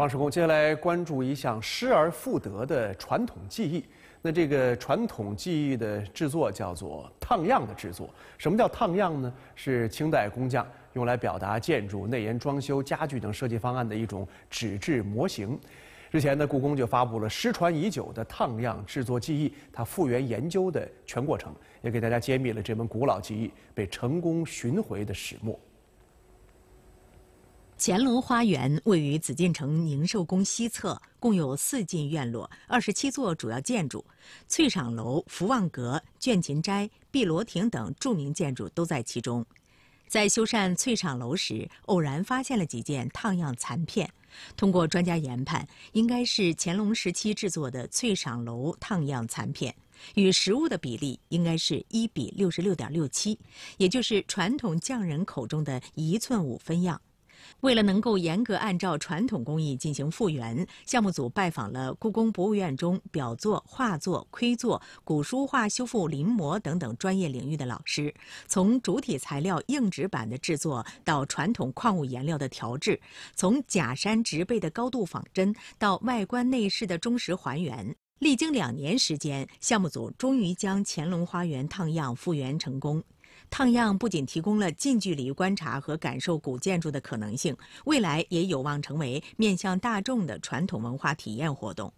王世工，接下来关注一项失而复得的传统技艺。那这个传统技艺的制作叫做烫样的制作。什么叫烫样呢？是清代工匠用来表达建筑内檐装修、家具等设计方案的一种纸质模型。日前呢，故宫就发布了失传已久的烫样制作技艺，它复原研究的全过程，也给大家揭秘了这门古老技艺被成功寻回的始末。乾隆花园位于紫禁城宁寿宫西侧，共有四进院落，二十七座主要建筑，翠裳楼、福旺阁、倦勤斋、碧螺亭等著名建筑都在其中。在修缮翠裳楼时，偶然发现了几件烫样残片，通过专家研判，应该是乾隆时期制作的翠裳楼烫样残片，与实物的比例应该是一比六十六点六七，也就是传统匠人口中的一寸五分样。为了能够严格按照传统工艺进行复原，项目组拜访了故宫博物院中表作、画作、盔作、古书画修复、临摹等等专业领域的老师。从主体材料硬纸板的制作，到传统矿物颜料的调制；从假山植被的高度仿真，到外观内饰的忠实还原，历经两年时间，项目组终于将乾隆花园烫样复原成功。烫样不仅提供了近距离观察和感受古建筑的可能性，未来也有望成为面向大众的传统文化体验活动。